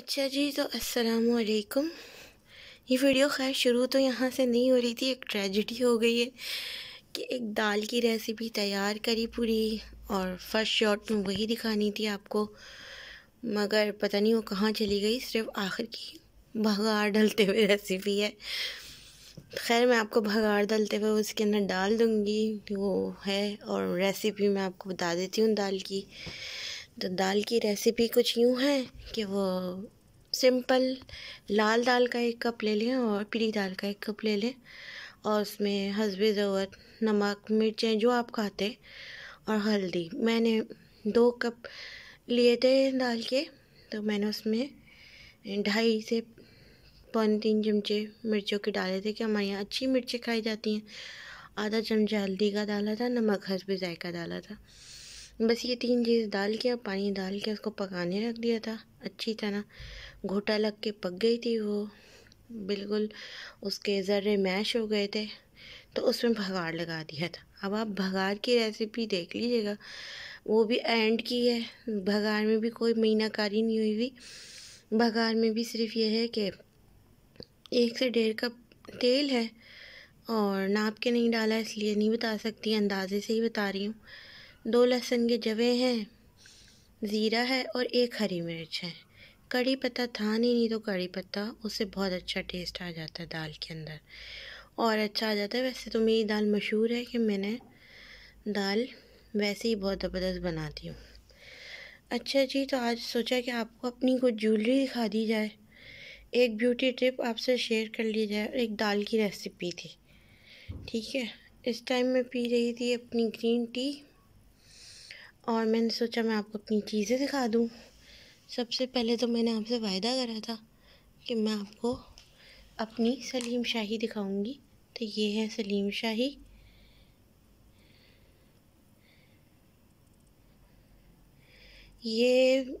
अच्छा जी तो अस्सलाम वालेकुम ये वीडियो खैर शुरू तो यहाँ से नहीं हो रही थी एक ट्रेजिडी हो गई है कि एक दाल की रेसिपी तैयार करी पूरी और फर्स्ट शॉट में वही दिखानी थी आपको मगर पता नहीं वो कहाँ चली गई सिर्फ आखिर की भगाड़ डलते हुए रेसिपी है खैर मैं आपको भगाड़ डलते हुए उसके अंदर डाल दूँगी वो है और रेसिपी मैं आपको बता देती हूँ दाल की तो दाल की रेसिपी कुछ यूँ है कि वो सिंपल लाल दाल का एक कप ले लें और पीली दाल का एक कप ले लें और उसमें हसब ज़रूरत नमक मिर्चें जो आप खाते और हल्दी मैंने दो कप लिए थे दाल के तो मैंने उसमें ढाई से पौन तीन चमचे मिर्चों के डाले थे कि हमारे यहाँ अच्छी मिर्चें खाई जाती हैं आधा चमचा हल्दी का डाला था नमक हंस जायका डाला था बस ये तीन चीज़ डाल के और पानी डाल के उसको पकाने रख दिया था अच्छी तरह घोटा लग के पक गई थी वो बिल्कुल उसके ज़र्रे मैश हो गए थे तो उसमें भगाड़ लगा दिया था अब आप भगाड़ की रेसिपी देख लीजिएगा वो भी एंड की है भगाड़ में भी कोई मीनाकारी नहीं हुई हुई भगाड़ में भी सिर्फ यह है कि एक से डेढ़ कप तेल है और नाप के नहीं डाला इसलिए नहीं बता सकती अंदाज़े से ही बता रही हूँ दो लहसुन के जवे हैं ज़ीरा है और एक हरी मिर्च है कड़ी पत्ता था नहीं तो कड़ी पत्ता उससे बहुत अच्छा टेस्ट आ जाता है दाल के अंदर और अच्छा आ जाता है वैसे तो मेरी दाल मशहूर है कि मैंने दाल वैसे ही बहुत ज़बरदस्त बनाती हूँ अच्छा जी तो आज सोचा कि आपको अपनी कुछ ज्वेलरी दिखा दी जाए एक ब्यूटी टिप आपसे शेयर कर ली जाए और एक दाल की रेसिपी थी ठीक है इस टाइम मैं पी रही थी अपनी ग्रीन टी और मैंने सोचा मैं आपको अपनी चीज़ें दिखा दूँ सबसे पहले तो मैंने आपसे वायदा करा था कि मैं आपको अपनी सलीम शाही दिखाऊंगी तो ये है सलीम शाही ये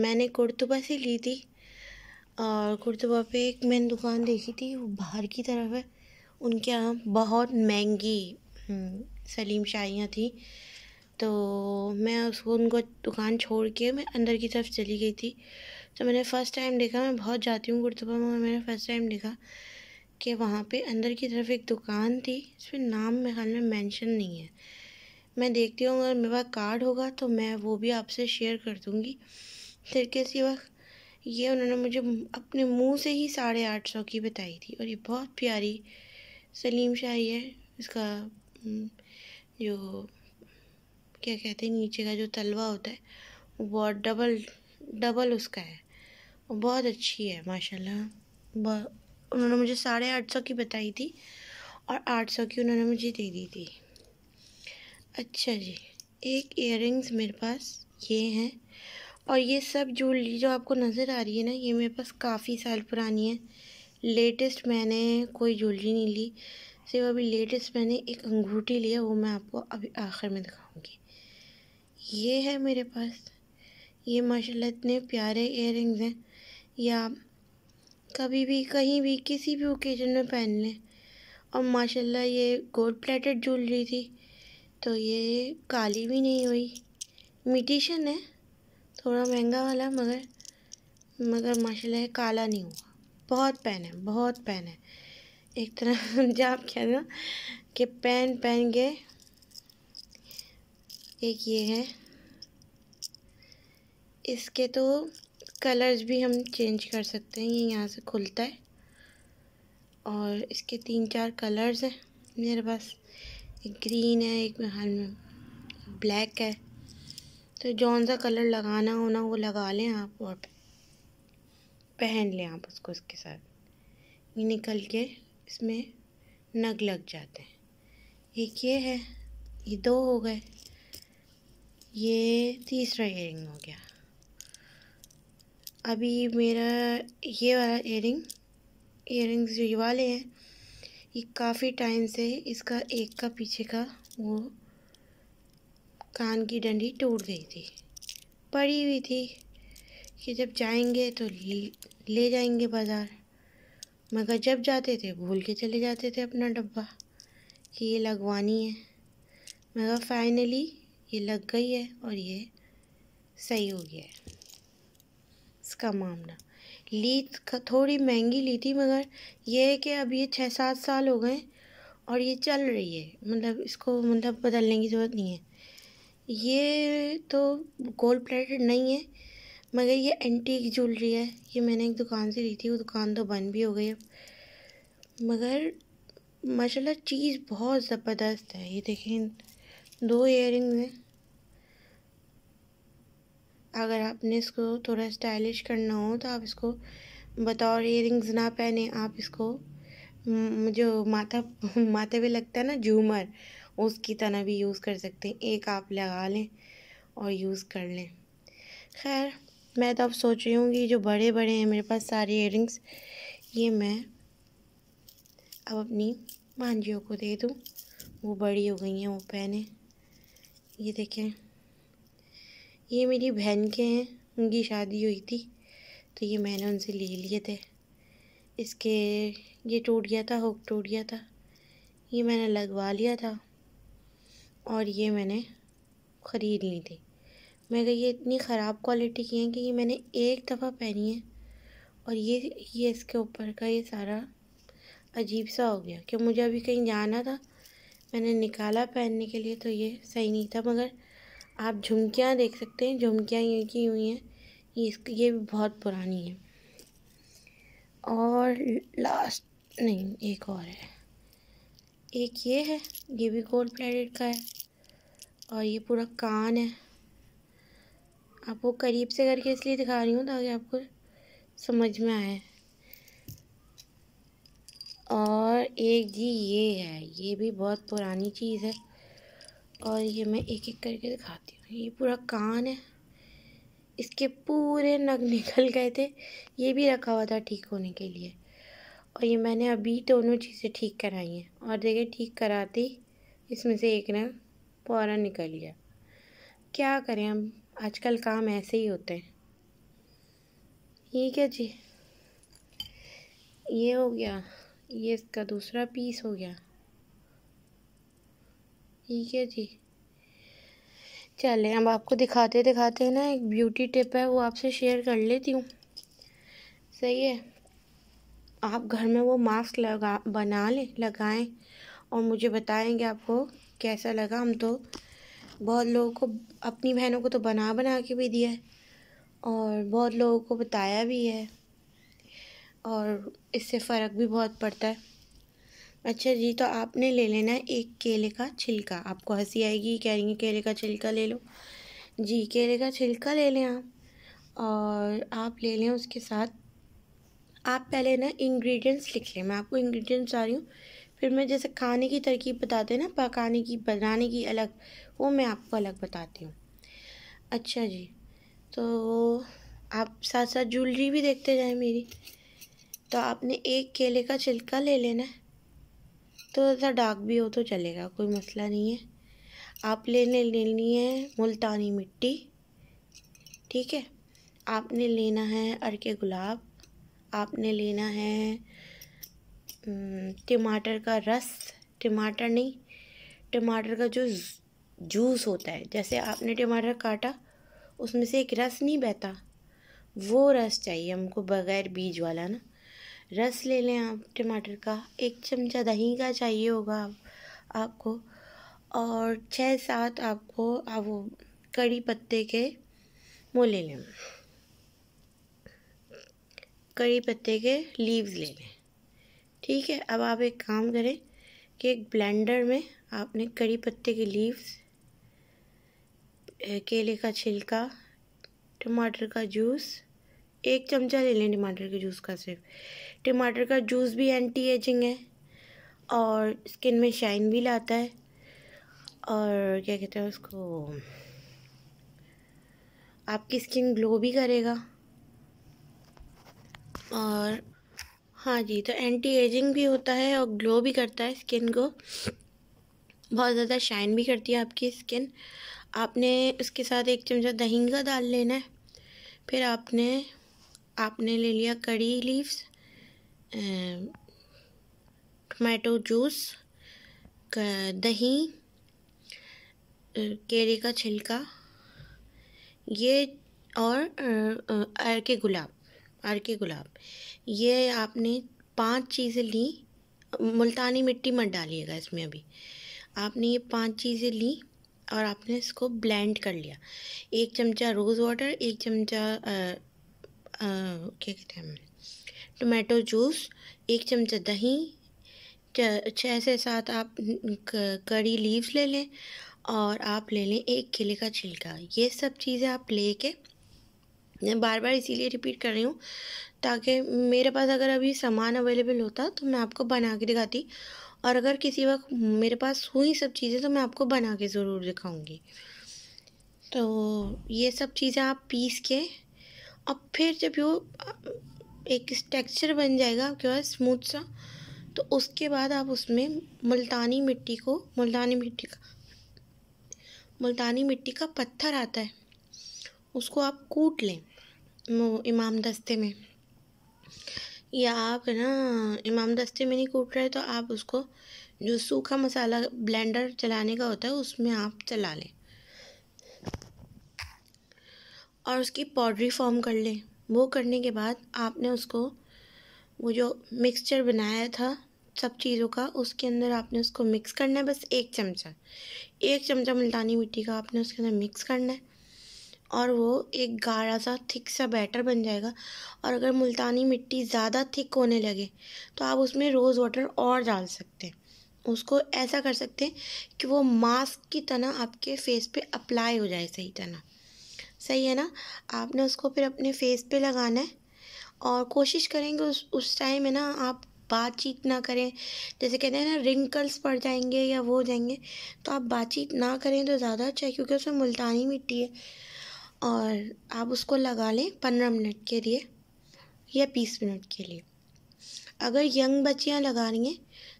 मैंने कुर्तुबा से ली थी और कुर्तुबा पे एक मैंने दुकान देखी थी वो बाहर की तरफ है उनके यहाँ बहुत महंगी हम्म, सलीम शाहियाँ थी तो मैं उसको उनको दुकान छोड़ के मैं अंदर की तरफ चली गई थी तो मैंने फ़र्स्ट टाइम देखा मैं बहुत जाती हूँ कुर्तुबा में मैंने फ़र्स्ट टाइम देखा कि वहाँ पे अंदर की तरफ एक दुकान थी इसमें नाम मेरे ख्याल में मेंशन नहीं है मैं देखती हूँ अगर मेरे पास कार्ड होगा तो मैं वो भी आपसे शेयर कर दूँगी फिर किसी वक्त ये उन्होंने मुझे अपने मुँह से ही साढ़े आठ सौ की बताई थी और ये बहुत प्यारी सलीम शाही है इसका जो क्या कहते हैं नीचे का जो तलवा होता है वो बहुत डबल डबल उसका है बहुत अच्छी है माशाल्लाह उन्होंने मुझे साढ़े आठ सौ की बताई थी और आठ सौ की उन्होंने मुझे दे दी थी अच्छा जी एक इयर मेरे पास ये हैं और ये सब ज्वेलरी जो आपको नज़र आ रही है ना ये मेरे पास काफ़ी साल पुरानी है लेटेस्ट मैंने कोई ज्वेलरी नहीं ली सिर्फ अभी लेटेस्ट मैंने एक अंगूठी लिया वो मैं आपको अभी आखिर में दिखाऊँ ये है मेरे पास ये माशाल्लाह इतने प्यारे इयर हैं या कभी भी कहीं भी किसी भी ओकेजन में पहन लें और माशाल्लाह ये गोल्ड प्लेटेड ज्वेलरी थी तो ये काली भी नहीं हुई मिटिशन है थोड़ा महंगा वाला मगर मगर माशाल्लाह काला नहीं हुआ बहुत पेन है बहुत पेन है एक तरह जब आप कहना कि पेन पहन के एक ये है इसके तो कलर्स भी हम चेंज कर सकते हैं ये यहाँ से खुलता है और इसके तीन चार कलर्स हैं मेरे पास एक ग्रीन है एक ब्लैक है तो जौन सा कलर लगाना होना वो लगा लें आप और पहन लें आप उसको इसके साथ ये निकल के इसमें नग लग जाते हैं एक ये है ये दो हो गए ये तीसरा एयरिंग हो गया अभी मेरा ये वाला एयरिंग एयरिंग्स जो ये वाले हैं ये काफ़ी टाइम से इसका एक का पीछे का वो कान की डंडी टूट गई थी पड़ी हुई थी कि जब जाएंगे तो ले जाएंगे बाज़ार मगर जब जाते थे भूल के चले जाते थे अपना डब्बा कि ये लगवानी है मगर फाइनली ये लग गई है और ये सही हो गया है इसका मामला ली थोड़ी महंगी ली थी मगर ये है कि अब ये छः सात साल हो गए और ये चल रही है मतलब इसको मतलब बदलने की ज़रूरत नहीं है ये तो गोल्ड प्लेटेड नहीं है मगर ये एंटीक ज्वेलरी है ये मैंने एक दुकान से ली थी वो दुकान तो बंद भी हो गई अब मगर माशाल्लाह चीज़ बहुत ज़बरदस्त है ये देखें दो इयरिंग में अगर आपने इसको थोड़ा स्टाइलिश करना हो तो आप इसको बतौर इयरिंग्स ना पहने आप इसको जो माथा माथे पे लगता है ना झूमर उसकी तरह भी यूज़ कर सकते हैं एक आप लगा लें और यूज़ कर लें खैर मैं तो अब सोच रही हूँ कि जो बड़े बड़े हैं मेरे पास सारे एयरिंग्स ये मैं अब अपनी भांजियों को दे दूँ वो बड़ी हो गई हैं वो पहने ये देखें ये मेरी बहन के हैं उनकी शादी हुई थी तो ये मैंने उनसे ले लिए थे इसके ये टूट गया था हुक टूट गया था ये मैंने लगवा लिया था और ये मैंने ख़रीद ली थी मैं कहीं ये इतनी ख़राब क्वालिटी की है कि ये मैंने एक दफ़ा पहनी है और ये ये इसके ऊपर का ये सारा अजीब सा हो गया कि मुझे अभी कहीं जाना था मैंने निकाला पहनने के लिए तो ये सही नहीं था मगर आप झुमकियाँ देख सकते हैं झुमकियाँ ये की हुई हैं ये इसकी ये भी बहुत पुरानी है और लास्ट नहीं एक और है एक ये है ये भी गोल्ड प्लेटेड का है और ये पूरा कान है आपको करीब से करके इसलिए दिखा रही हूँ ताकि आपको समझ में आए और एक जी ये है ये भी बहुत पुरानी चीज़ है और ये मैं एक एक करके दिखाती हूँ ये पूरा कान है इसके पूरे नग निकल गए थे ये भी रखा हुआ था ठीक होने के लिए और ये मैंने अभी दोनों चीज़ें ठीक कराई हैं और देखिए ठीक कराती इसमें से एक नग फौरन निकल गया क्या करें हम आजकल काम ऐसे ही होते हैं ठीक है जी ये हो गया ये इसका दूसरा पीस हो गया ठीक है जी चले अब आपको दिखाते दिखाते ना एक ब्यूटी टिप है वो आपसे शेयर कर लेती हूँ सही है आप घर में वो मास्क लगा बना लें लगाएं और मुझे बताएंगे आपको कैसा लगा हम तो बहुत लोगों को अपनी बहनों को तो बना बना के भी दिया है और बहुत लोगों को बताया भी है और इससे फ़र्क भी बहुत पड़ता है अच्छा जी तो आपने ले लेना है एक केले का छिलका आपको हंसी आएगी कह रही केले का छिलका ले लो जी केले का छिलका ले लें आप और आप ले लें उसके साथ आप पहले ना इंग्रेडिएंट्स लिख लें मैं आपको इंग्रेडिएंट्स आ रही हूँ फिर मैं जैसे खाने की तरकीब बताते हैं ना पकाने की बनाने की अलग वो मैं आपको अलग बताती हूँ अच्छा जी तो आप साथ साथ ज्वेलरी भी देखते जाएँ मेरी तो आपने एक केले का छिलका ले लेना है तो ऐसा डार्क भी हो तो चलेगा कोई मसला नहीं है आप लेने लेनी है मुल्तानी मिट्टी ठीक है आपने लेना है अरके गुलाब आपने लेना है टमाटर का रस टमाटर नहीं टमाटर का जो जूस होता है जैसे आपने टमाटर काटा उसमें से एक रस नहीं बहता वो रस चाहिए हमको बग़ैर बीज वाला ना रस ले लें आप टमाटर का एक चमचा दही का चाहिए होगा आप, आपको और छः सात आपको आप वो कड़ी पत्ते के वो ले लें कड़ी पत्ते के लीव्स ले लें ठीक है अब आप एक काम करें कि एक ब्लेंडर में आपने कड़ी पत्ते के लीव्स केले का छिलका टमाटर का जूस एक चमचा ले लें टमाटर के जूस का सिर्फ टमाटर का जूस भी एंटी एजिंग है और स्किन में शाइन भी लाता है और क्या कहते हैं उसको आपकी स्किन ग्लो भी करेगा और हाँ जी तो एंटी एजिंग भी होता है और ग्लो भी करता है स्किन को बहुत ज़्यादा शाइन भी करती है आपकी स्किन आपने उसके साथ एक चमचा दही का डाल लेना है फिर आपने आपने ले लिया कड़ी लीव्स टमाटो जूस दही केले का छिलका ये और आर के गुलाब आर के गुलाब ये आपने पांच चीज़ें ली मुल्तानी मिट्टी मत डालिएगा इसमें अभी आपने ये पांच चीज़ें ली और आपने इसको ब्लेंड कर लिया एक चमचा रोज़ वाटर एक चमचा क्या कहते हैं टोमेटो जूस एक चम्मच दही छः से सात आप कड़ी लीव्स ले लें और आप ले लें एक केले का छिलका ये सब चीज़ें आप ले के मैं बार बार इसीलिए रिपीट कर रही हूँ ताकि मेरे पास अगर अभी सामान अवेलेबल होता तो मैं आपको बना के दिखाती और अगर किसी वक्त मेरे पास हुई सब चीज़ें तो मैं आपको बना के ज़रूर दिखाऊँगी तो ये सब चीज़ें आप पीस के और फिर जब वो एक स्ट्रक्चर बन जाएगा आपके पास स्मूथ सा तो उसके बाद आप उसमें मुल्तानी मिट्टी को मुल्तानी मिट्टी का मुल्तानी मिट्टी का पत्थर आता है उसको आप कूट लें इमाम दस्ते में या आप है ना इमाम दस्ते में नहीं कूट रहे तो आप उसको जो सूखा मसाला ब्लेंडर चलाने का होता है उसमें आप चला लें और उसकी पाउडरी फॉर्म कर लें वो करने के बाद आपने उसको वो जो मिक्सचर बनाया था सब चीज़ों का उसके अंदर आपने उसको मिक्स करना है बस एक चमचा एक चमचा मुल्तानी मिट्टी का आपने उसके अंदर मिक्स करना है और वो एक गाढ़ा सा थिक सा बैटर बन जाएगा और अगर मुल्तानी मिट्टी ज़्यादा थिक होने लगे तो आप उसमें रोज़ वाटर और डाल सकते हैं उसको ऐसा कर सकते हैं कि वो मास्क की तरह आपके फेस पे अप्लाई हो जाए सही तरह सही है ना आपने उसको फिर अपने फेस पे लगाना है और कोशिश करेंगे उस उस टाइम है ना आप बातचीत ना करें जैसे कहते हैं ना रिंकल्स पड़ जाएंगे या वो हो जाएंगे तो आप बातचीत ना करें तो ज़्यादा अच्छा है क्योंकि उसमें मुल्तानी मिट्टी है और आप उसको लगा लें पंद्रह मिनट के लिए या बीस मिनट के लिए अगर यंग बच्चियाँ लगा रही हैं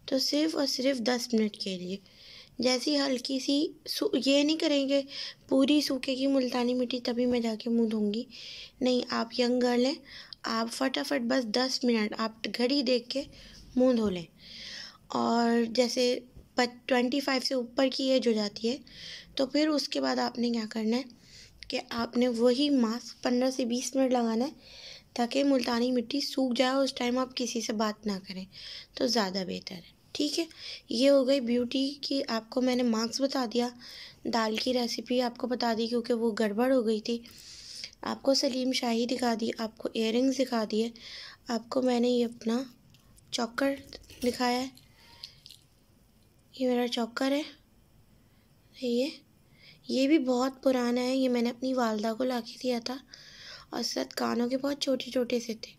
तो सिर्फ़ और सिर्फ दस मिनट के लिए जैसी हल्की सी ये नहीं करेंगे पूरी सूखे की मुल्तानी मिट्टी तभी मैं जाके मुँह धोंगी नहीं आप यंग गर्ल हैं आप फटाफट बस दस मिनट आप घड़ी देख के मुँह धो लें और जैसे ट्वेंटी फाइव से ऊपर की एज हो जाती है तो फिर उसके बाद आपने क्या करना है कि आपने वही मास्क पंद्रह से बीस मिनट लगाना है ताकि मुल्तानी मिट्टी सूख जाए उस टाइम आप किसी से बात ना करें तो ज़्यादा बेहतर है ठीक है ये हो गई ब्यूटी की आपको मैंने मार्क्स बता दिया दाल की रेसिपी आपको बता दी क्योंकि वो गड़बड़ हो गई थी आपको सलीम शाही दिखा दी आपको इयर दिखा दिए आपको मैंने ये अपना चौकर दिखाया है ये मेरा चौकर है ये ये भी बहुत पुराना है ये मैंने अपनी वालदा को ला के दिया था और साथ कानों के बहुत छोटे छोटे से थे